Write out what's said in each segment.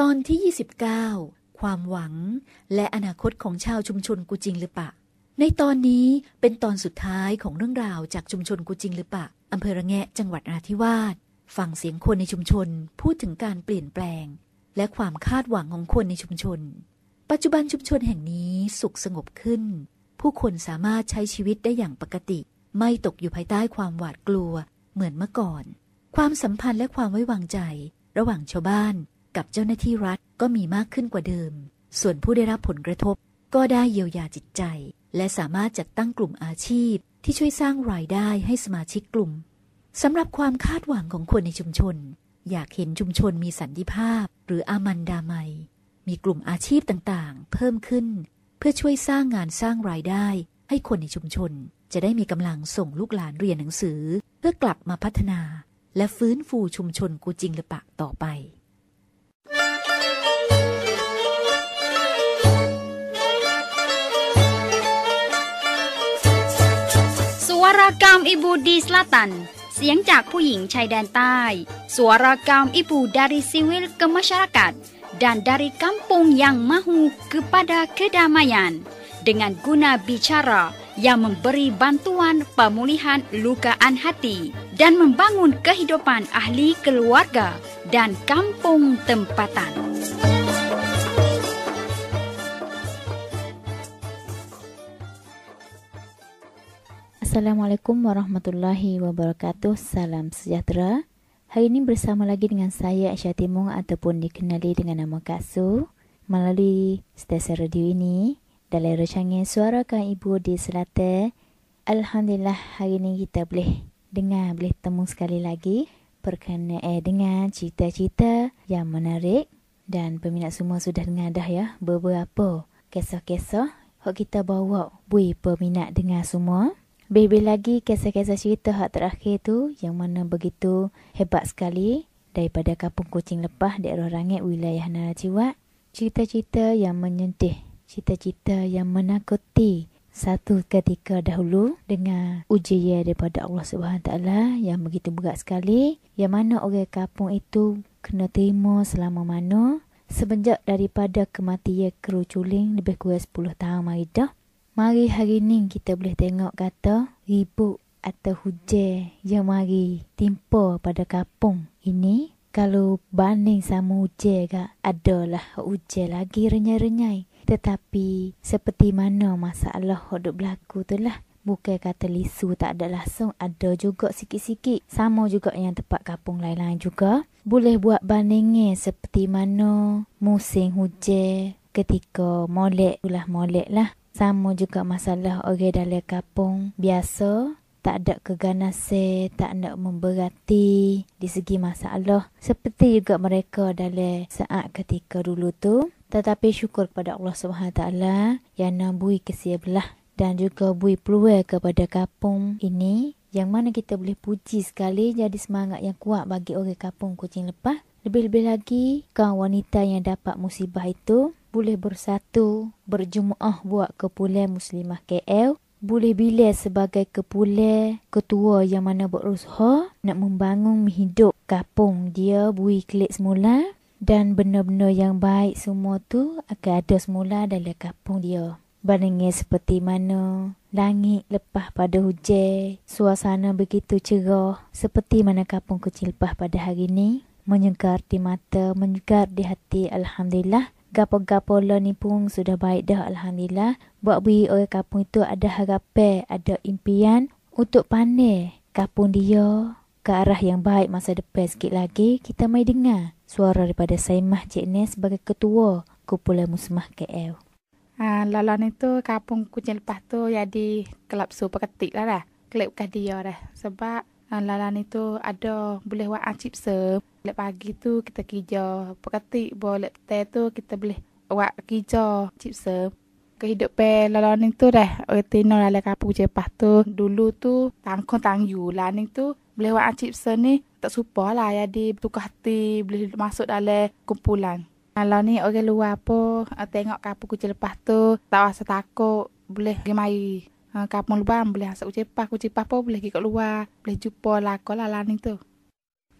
ตอนที่ 29 ความหวังและอนาคตของชาวชุมชนกูจิงหรือปะ ในตอนนี้เป็นตอนสุดท้ายของเรื่องราวจากชุมชนกูจิงหรือปะอำเภอระแงะจังหวัดราธิวาส ฟังเสียงคนในชุมชนพูดถึงการเปลี่ยนแปลง และความคาดหวังของคนในชุมชน ปัจจุบันชุมชนแห่งนี้สุขสงบขึ้น ผู้คนสามารถใช้ชีวิตได้อย่างปกติ ไม่ตกอยู่ภายใต้ความหวาดกลัว เหมือนเมื่อก่อน ความสัมพันธ์และความไว้วางใจระหว่างชาวบ้านกับเจ้าหน้าที่รัฐก็มีมากขึ้นกว่าเดิม ส่วนผู้ได้รับผลกระทบก็ได้เยียวยาจิตใจ และสามารถจัดตั้งกลุ่มอาชีพ ที่ช่วยสร้างรายได้ให้สมาชิกกลุ่มสำหรับความคาดหวังของคนในชุมชน อยากเห็นชุมชนมีสันติภาพ หรืออามันดาไมมีกลุ่มอาชีพต่างๆ เพิ่มขึ้น เพื่อช่วยสร้างงานสร้างรายได้ ให้คนในชุมชนจะได้มีกำลังส่งลูกหลานเรียนหนังสือ เพื่อกลับมาพัฒนา และฟื้นฟูชุมชนกูจิงละปะต่อไปรกรรมอิบูดีสลาตันเสียงจากผู้หญิงชายแดนใต้สวรกรรมอิบูดาริซิวิลกมัชรากัดดดริกัมปุงยังมหูกปาดาเคดามายันดังนั้นกุนาบิชาระยังมีบริบันตุวันปามุลิฮันลูกาอันฮัติและมีบังุนคหิดปันอาลีครัวกาและกัมปุงเตมปัตัน Assalamualaikum warahmatullahi wabarakatuh. Salam sejahtera. Hari ini bersama lagi dengan saya Aisyah Timung ataupun dikenali dengan nama Kak Su melalui stesen radio ini dari Rancangan Suara Kak Ibu di Selatan. Alhamdulillah hari ini kita boleh dengar, boleh temu sekali lagi berkenaan eh, dengan cerita-cerita yang menarik dan peminat semua sudah dengar dah ya beberapa kesoh-kesoh. Hok kita bawa bui peminat dengar semua lebih lagi kisah-kisah cerita hak terakhir tu yang mana begitu hebat sekali daripada kampung kucing lepah daerah rangit wilayah Narajiwat. Cerita-cerita yang menyentih, cerita-cerita yang menakuti satu ketika dahulu dengan ujian daripada Allah SWT yang begitu berat sekali yang mana orang kampung itu kena terima selama mana sebenjak daripada kematian keruculing lebih kurang 10 tahun mari Mari hari ni kita boleh tengok kata ribut atau hujan yang mari timpa pada kapung ini. Kalau banding sama hujan ke adalah hujan lagi renyai-renyai. Tetapi seperti mana masalah hidup berlaku tu lah. Bukan kata lisu tak ada langsung, ada juga sikit-sikit. Sama juga yang tempat kapung lain-lain juga. Boleh buat bandingnya seperti mana musim hujan ketika molek, ulah molek lah. Sama juga masalah orang dalam kapung biasa tak ada keganasan, tak ada memberati di segi masalah. Seperti juga mereka dalam saat ketika dulu tu. Tetapi syukur kepada Allah SWT yang nabui kesiablah dan juga bui peluang kepada kapung ini. Yang mana kita boleh puji sekali jadi semangat yang kuat bagi orang kapung kucing lepas. Lebih-lebih lagi, kaum wanita yang dapat musibah itu boleh bersatu berjemaah buat kepulai Muslimah KL boleh bila sebagai kepula ketua yang mana berusaha nak membangun hidup kapung dia bui kelik semula dan benda-benda yang baik semua tu akan ada semula dalam kapung dia. Bandingnya seperti mana langit lepas pada hujan, suasana begitu cerah seperti mana kapung kecil lepas pada hari ini. Menyegar di mata, menyegar di hati. Alhamdulillah, gapo-gapo lo lah ni pun sudah baik dah Alhamdulillah. Buat bui orang kapung itu ada harapan, ada impian untuk pandai kapung dia ke arah yang baik masa depan sikit lagi. Kita mai dengar suara daripada Saimah Cik Nes sebagai ketua Kumpulan Musmah KL. Ah ha, lalan itu kapung kucing lepas tu jadi kelab su peketik lah dah. Kelab dia lah Sebab ha, lalan itu ada boleh ah, buat acip sep. Lek pagi tu kita kijau, Pekati boleh lek petai tu kita boleh buat kijau, Cip se. Kehidupan lalon ni tu dah. Erti no lalai kapu je pas tu. Dulu tu tangkong tangyu lah ni tu. Boleh buat cip se ni tak supa lah. Jadi ya bertukar hati boleh masuk dalam kumpulan. Kalau ni orang luar pun eh, tengok kapu kucing lepas tu tak rasa takut boleh pergi mari. Eh, kapu lubang boleh masuk kucing lepas, kucing lepas pun boleh pergi kat luar. Boleh jumpa lah kau lah ni tu.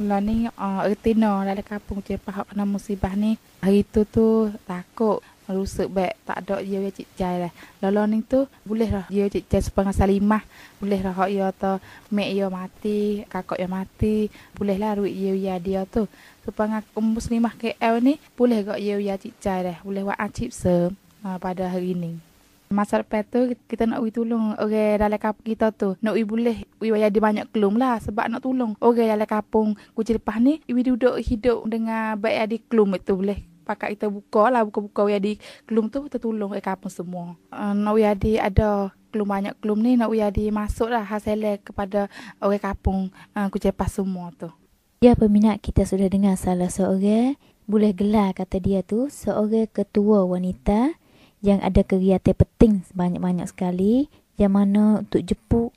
Mula ni uh, ah, ertina dalam kampung cik pahak kena musibah ni. Hari tu tu takut rusak baik tak ada dia dia cik cai lah. Lalu ni tu boleh lah dia cik cai sepengah salimah. Boleh lah hak dia tu mek dia mati, kakak dia mati. Boleh lah ruik dia dia dia tu. Sepengah muslimah KL ni boleh kak dia dia cik cai lah. Boleh buat acip se uh, pada hari ni masa lepas tu kita nak we tolong orang okay, dalam kampung kita tu nak we boleh we bayar dia banyak kelum lah sebab nak tolong orang okay, dalam kampung kucing lepas ni we duduk hidup dengan baik ada kelum tu boleh pakai kita buka lah buka-buka we ada kelum tu kita tolong orang kampung semua eh, nak we ada ada kelum banyak kelum ni nak we ada masuk lah hasilnya kepada orang kapung uh, eh, kucing lepas semua tu Ya peminat kita sudah dengar salah seorang boleh gelar kata dia tu seorang ketua wanita yang ada kegiatan penting banyak-banyak sekali yang mana untuk jepuk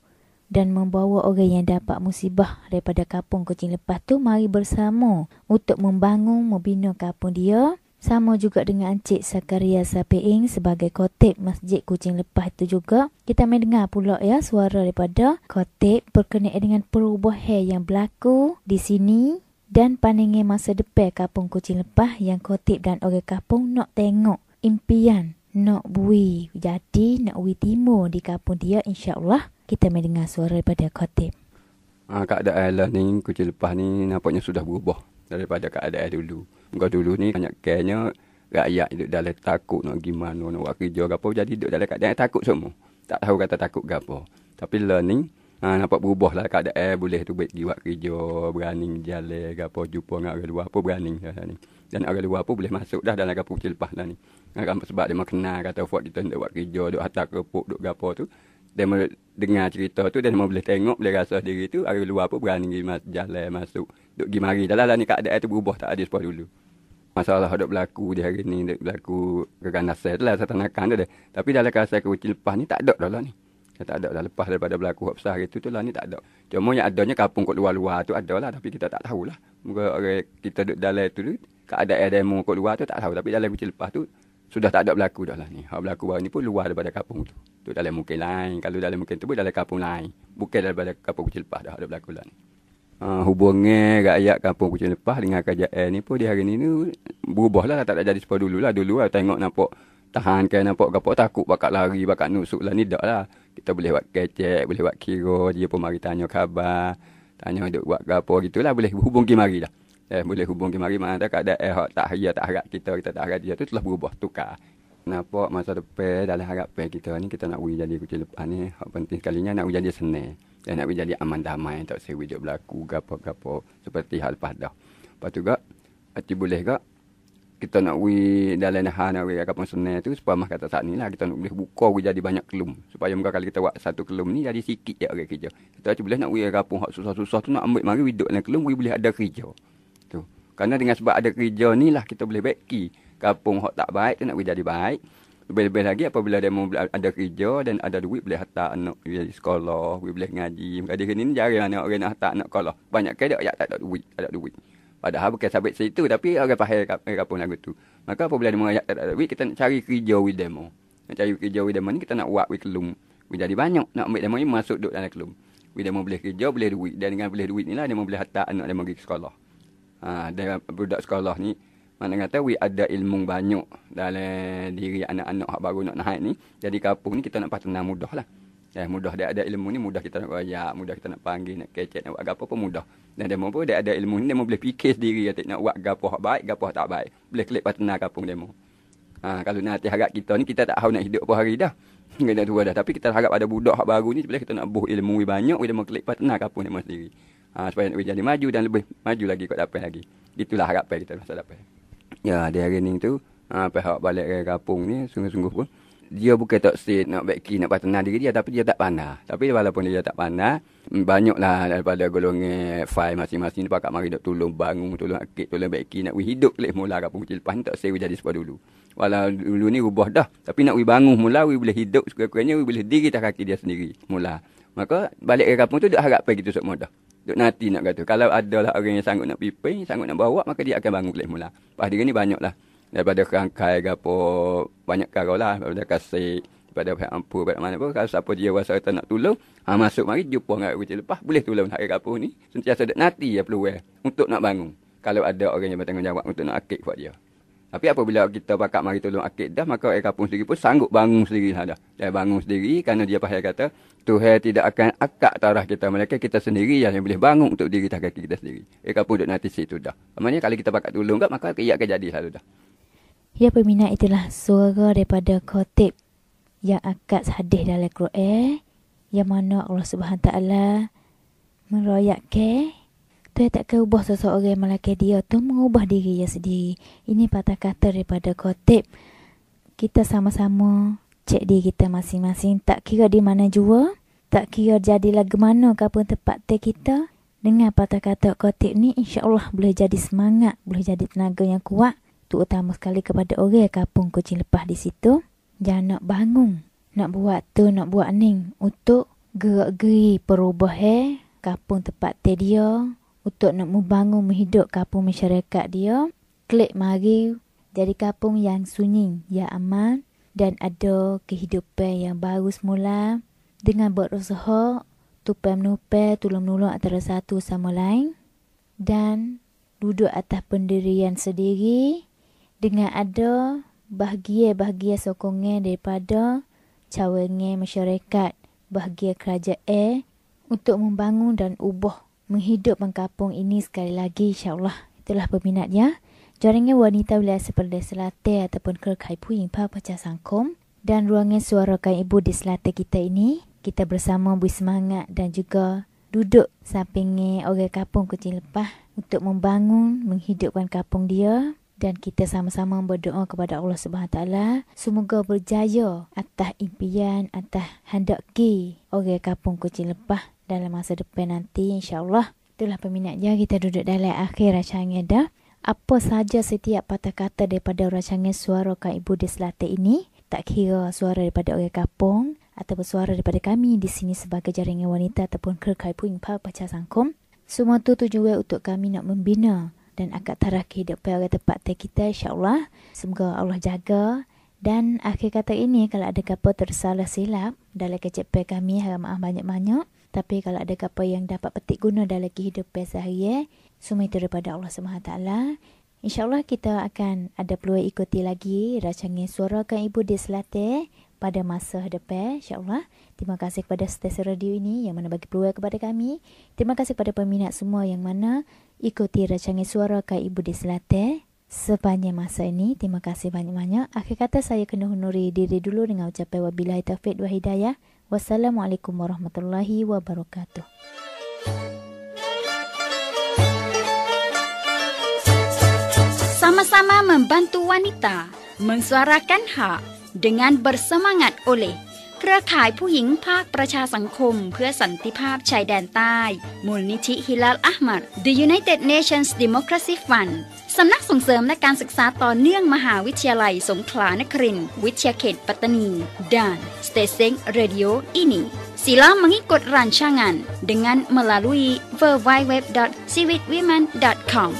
dan membawa orang yang dapat musibah daripada kapung kucing lepas tu mari bersama untuk membangun membina kapung dia sama juga dengan Encik Sakaria Sapeing sebagai kotip masjid kucing lepas itu juga. Kita main dengar pula ya suara daripada kotip berkenaan dengan perubahan yang berlaku di sini dan pandangan masa depan kapung kucing lepas yang kotip dan orang kapung nak tengok impian nak bui jadi nak bui timur di kampung dia insyaallah kita mendengar suara daripada khatib Ha, ah, keadaan lah ni kerja lepas ni nampaknya sudah berubah daripada keadaan dulu. Muka dulu ni banyak kayaknya rakyat duduk dalam takut nak gimana, mana, nak buat kerja apa. Jadi duduk dalam keadaan takut semua. Tak tahu kata takut ke apa. Tapi learning ha, nampak berubah lah keadaan boleh tu buat kerja, berani jalan apa, jumpa dengan orang luar apa berani. Lah, ni dan orang luar pun boleh masuk dah dalam kapur kecil lepas lah ni. sebab dia kenal kata Ford kita nak buat kerja, duk hatar keruk, duk gapo tu. Dia mahu dengar cerita tu dan mau boleh tengok, boleh rasa diri tu orang luar pun berani pergi mas jalan masuk. Duk pergi mari. Dah lah ni keadaan tu berubah tak ada sebab dulu. Masalah yang berlaku di hari ni, yang berlaku kerana saya tu lah, saya tanahkan tu dah. Tapi dalam kasar kecil lepas ni, tak ada dah lah ni. Dia tak ada dah lepas daripada berlaku hak besar itu tu lah ni tak ada. Cuma yang adanya kapung kat luar-luar tu ada lah tapi kita tak tahulah. Moga orang kita duduk dalam itu keadaan demo kat luar tu tak tahu tapi dalam kecil lepas tu sudah tak ada berlaku dah lah ni. Hak berlaku baru ni pun luar daripada kampung tu. Tu dalam mungkin lain. Kalau dalam mungkin tu pun dalam kampung lain. Bukan daripada kampung kecil lepas dah ada berlaku lah ni. Ha, hubungnya rakyat kampung kecil lepas dengan kerajaan ni pun di hari ni ni berubah lah. Tak ada jadi seperti dulu lah. Dulu lah tengok nampak tahan kan nampak kapo takut bakat lari bakat nusuk lah ni dah lah. Kita boleh buat kecek, boleh buat kira. Dia pun mari tanya khabar. Tanya untuk buat kapo gitulah Boleh hubungi mari lah eh boleh hubungi mari mana ada keadaan eh tak haya tak harap kita kita tak harap dia tu telah berubah tukar kenapa masa depan dalam harapan kita ni kita nak wujud jadi kecil lepas ni hak penting sekalinya nak wujud jadi seni dan nak jadi aman damai tak sewi hidup berlaku gapo-gapo seperti hal pada lepas tu gak hati boleh gak kita nak wi dalam nahan nak wi agak pun tu supaya mah kata saat ni lah, kita nak boleh buka wi jadi banyak kelum supaya muka kali kita buat satu kelum ni jadi sikit ya orang kerja kita cuba boleh nak wi agak pun susah-susah tu nak ambil mari wi duduk dalam kelum wi boleh ada kerja kerana dengan sebab ada kerja ni lah kita boleh beki. Kampung hok tak baik, tu nak jadi baik. Lebih-lebih lagi apabila dia mau ada kerja dan ada duit boleh hantar anak pergi sekolah, boleh ngaji. Kadang kini ni jarang anak orang nak hantar anak sekolah. Banyak kali dia ya, tak ada duit, tak ada duit. Padahal bukan sahabat situ tapi orang pahal eh, kampung lagu tu. Maka apabila dia mengajak ya, tak ada duit, kita nak cari kerja with demo. Nak cari kerja with demo ni kita nak buat with kelum. jadi banyak nak ambil demo ni masuk duduk dalam kelum. Bila dia boleh kerja, boleh duit. Dan dengan boleh duit ni lah, dia boleh hantar anak dia pergi sekolah ha, dari budak sekolah ni mana kata we ada ilmu banyak dalam diri anak-anak hak baru nak naik ni jadi kampung ni kita nak patut nak mudah lah ya, mudah dia ada ilmu ni mudah kita nak bayar mudah kita nak panggil nak kecek nak buat apa pun mudah dan demo pun dia ada ilmu ni demo boleh fikir sendiri ya, nak buat gapo hak baik gapo tak baik boleh klik patut nak kampung demo ha, kalau nanti harap kita ni kita tak tahu nak hidup apa hari dah kena tua dah tapi kita harap ada budak hak baru ni boleh kita nak buh ilmu banyak kita nak klik patut nak kampung demo sendiri uh, supaya nak jadi maju dan lebih maju lagi kau dapat lagi. Itulah harapan kita masa dapat. Ya, di hari ni tu, uh, ah, pihak balik ke kampung ni, sungguh-sungguh pun, dia bukan tak sit, nak back key, nak patenah diri dia, tapi dia tak pandai. Tapi walaupun dia tak pandai, mm, banyaklah daripada golongan file masing-masing, pakak mari nak tolong bangun, tolong akit, tolong back key, nak hidup lebih mula kampung kecil pan, tak sewa jadi sebab dulu. Walau dulu ni rubah dah, tapi nak we bangun mula, we boleh hidup sekurang-kurangnya, we boleh diri tak kaki dia sendiri mula. Maka balik ke kampung tu, dia harap pergi tu semua dah. Duk nanti nak kata. Kalau ada lah orang yang sanggup nak pipi, sanggup nak bawa, maka dia akan bangun kelas mula. Lepas dia ni banyak lah. Daripada kerangkai ke apa, banyak karo lah. Daripada kasih, daripada ampun, daripada mana pun. Kalau siapa dia rasa kata nak tolong, ha, masuk mari, jumpa dengan kucing lepas. Boleh tolong hari kapur ni. Sentiasa duk nanti ya peluang untuk nak bangun. Kalau ada orang yang bertanggungjawab untuk nak akik buat dia. Tapi apabila kita pakat mari tolong akid maka air kapung sendiri pun sanggup bangun sendiri lah Dia bangun sendiri kerana dia pahaya kata, Tuhan tidak akan akak tarah kita. Mereka kita sendiri yang boleh bangun untuk diri tak kaki kita sendiri. Air kapung duduk nanti situ dah. Maksudnya kalau kita pakat tolong kat, maka ia akan jadi lah dah. Ya peminat itulah suara daripada khotib yang akad hadis dalam Quran. Yang mana Allah Subhanahu Taala meroyak ke Tuhan tak akan ubah seseorang malaikat dia tu mengubah diri dia sendiri. Ini patah kata daripada kotip. Kita sama-sama cek diri kita masing-masing. Tak kira di mana jua. Tak kira jadilah ke mana ke apa tempat ter kita. Dengan patah kata kotip ni insyaAllah boleh jadi semangat. Boleh jadi tenaga yang kuat. Tu utama sekali kepada orang kapung kucing lepas di situ. Jangan nak bangun. Nak buat tu, nak buat ni. Untuk gerak-geri perubahan eh, kapung tempat ter dia untuk nak membangun menghidup kampung masyarakat dia. Klik mari jadi kampung yang sunyi, yang aman dan ada kehidupan yang baru semula dengan berusaha tupai menupai tulung menolong antara satu sama lain dan duduk atas pendirian sendiri dengan ada bahagia-bahagia sokongan daripada cawangan masyarakat bahagia kerajaan untuk membangun dan ubah menghidupkan kampung ini sekali lagi insyaAllah. Itulah peminatnya. Jaringan wanita wilayah seperti selate ataupun Kerkai Puing Pak Pecah Sangkom dan ruangan suarakan ibu di selate kita ini, kita bersama beri semangat dan juga duduk sampingnya orang kampung kecil lepas untuk membangun, menghidupkan kampung dia dan kita sama-sama berdoa kepada Allah Subhanahu taala semoga berjaya atas impian atas hendak ki orang kampung kucing lepas dalam masa depan nanti insyaallah itulah peminatnya kita duduk dalam akhir rancangan dah apa saja setiap patah kata daripada rancangan suara Kak Ibu di Selatan ini tak kira suara daripada orang kampung atau bersuara daripada kami di sini sebagai jaringan wanita ataupun kerkai puing pa pacar sangkum semua tu tujuan untuk kami nak membina dan akad tarah kehidupan orang tempat teh kita insyaAllah. Semoga Allah jaga. Dan akhir kata ini, kalau ada kapa tersalah silap dalam kecepatan kami, harap maaf banyak-banyak. Tapi kalau ada kapa yang dapat petik guna dalam kehidupan sehari, semua itu daripada Allah SWT. InsyaAllah kita akan ada peluang ikuti lagi rancangan suara kan ibu di Selatih pada masa depan insyaAllah. Terima kasih kepada stesen radio ini yang mana bagi peluang kepada kami. Terima kasih kepada peminat semua yang mana ikuti rancangan suara Kak Ibu di Selatan. Sepanjang masa ini, terima kasih banyak-banyak. Akhir kata saya kena honori diri dulu dengan ucapan wabilahi taufiq wa hidayah. Wassalamualaikum warahmatullahi wabarakatuh. Sama-sama membantu wanita mensuarakan hak dengan bersemangat oleh เครือข่ายผู้หญิงภาคประชาสังคมเพื่อสันติภาพชายแดนใต้ มูลนิธิฮิลาลอาหมัด The United Nations Democracy Fund สำนักส่งเสริมและการศึกษาต่อเนื่องมหาวิทยาลัยสงขลานคริน วิทยาเขตปัตตานีดานสเเตซิงรโอ d a ิ s t a s i u งิก d รันช่างันดังนั้นมาลาลุยเวอร์ไวด์เว็บดอทซีวิตวิมันดอทคอม